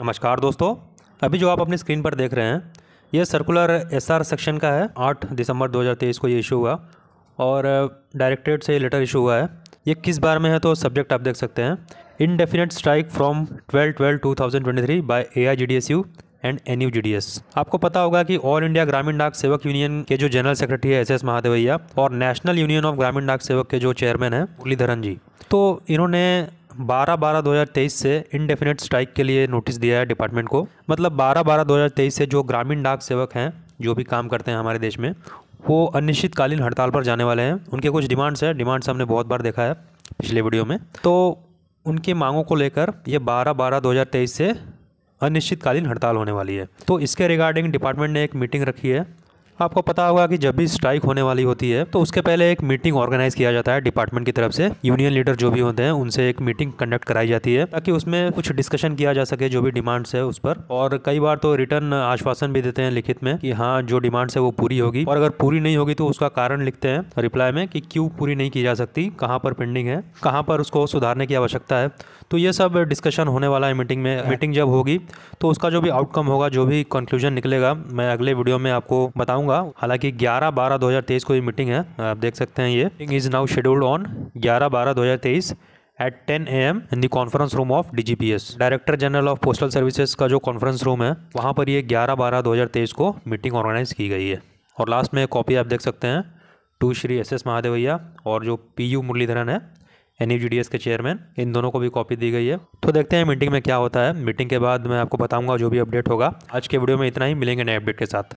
नमस्कार दोस्तों अभी जो आप अपनी स्क्रीन पर देख रहे हैं ये सर्कुलर एसआर सेक्शन का है 8 दिसंबर 2023 को ये इशू हुआ और डायरेक्टरेट से लेटर इशू हुआ है ये किस बार में है तो सब्जेक्ट आप देख सकते हैं indefinite strike from 12 12 2023 by AIGDSU and N U आपको पता होगा कि ऑल इंडिया ग्रामीण डाक सेवक यूनियन के जो जनरल सेक्रेटरी है एस एस महादेवैया और नेशनल यूनियन ऑफ ग्रामीण डाक सेवक के जो चेयरमैन है मुरलीधरन जी तो इन्होंने बारह बारह दो हज़ार तेईस से इनडेफिनेट स्ट्राइक के लिए नोटिस दिया है डिपार्टमेंट को मतलब बारह बारह दो हज़ार तेईस से जो ग्रामीण डाक सेवक हैं जो भी काम करते हैं हमारे देश में वो अनिश्चितकालीन हड़ताल पर जाने वाले हैं उनके कुछ डिमांड्स हैं डिमांड्स हमने बहुत बार देखा है पिछले वीडियो में तो उनकी मांगों को लेकर ये बारह बारह दो हज़ार तेईस से अनिश्चितकालीन हड़ताल होने वाली है तो इसके रिगार्डिंग डिपार्टमेंट ने एक मीटिंग रखी है आपको पता होगा कि जब भी स्ट्राइक होने वाली होती है तो उसके पहले एक मीटिंग ऑर्गेनाइज किया जाता है डिपार्टमेंट की तरफ से यूनियन लीडर जो भी होते हैं उनसे एक मीटिंग कंडक्ट कराई जाती है ताकि उसमें कुछ डिस्कशन किया जा सके जो भी डिमांड्स है उस पर और कई बार तो रिटर्न आश्वासन भी देते हैं लिखित में कि हाँ जो डिमांड्स है वो पूरी होगी और अगर पूरी नहीं होगी तो उसका कारण लिखते हैं रिप्लाई में कि क्यों पूरी नहीं की जा सकती कहाँ पर पेंडिंग है कहाँ पर उसको सुधारने की आवश्यकता है तो ये सब डिस्कशन होने वाला है मीटिंग में मीटिंग जब होगी तो उसका जो भी आउटकम होगा जो भी कंक्लूजन निकलेगा मैं अगले वीडियो में आपको बताऊंगा बताऊंगा हालांकि 11 बारह 2023 को ये मीटिंग है आप देख सकते हैं ये meeting is now scheduled on 11 बारह 2023 at 10 A M in the conference room of DGPS director general of postal services का जो कॉन्फ्रेंस रूम है वहाँ पर ये 11 बारह 2023 को मीटिंग ऑर्गेनाइज की गई है और लास्ट में कॉपी आप देख सकते हैं to Shri S S Mahadevaiah और जो पी यू मुरलीधरन है एन e के चेयरमैन इन दोनों को भी कॉपी दी गई है तो देखते हैं मीटिंग में क्या होता है मीटिंग के बाद मैं आपको बताऊंगा जो भी अपडेट होगा आज के वीडियो में इतना ही मिलेंगे नए अपडेट के साथ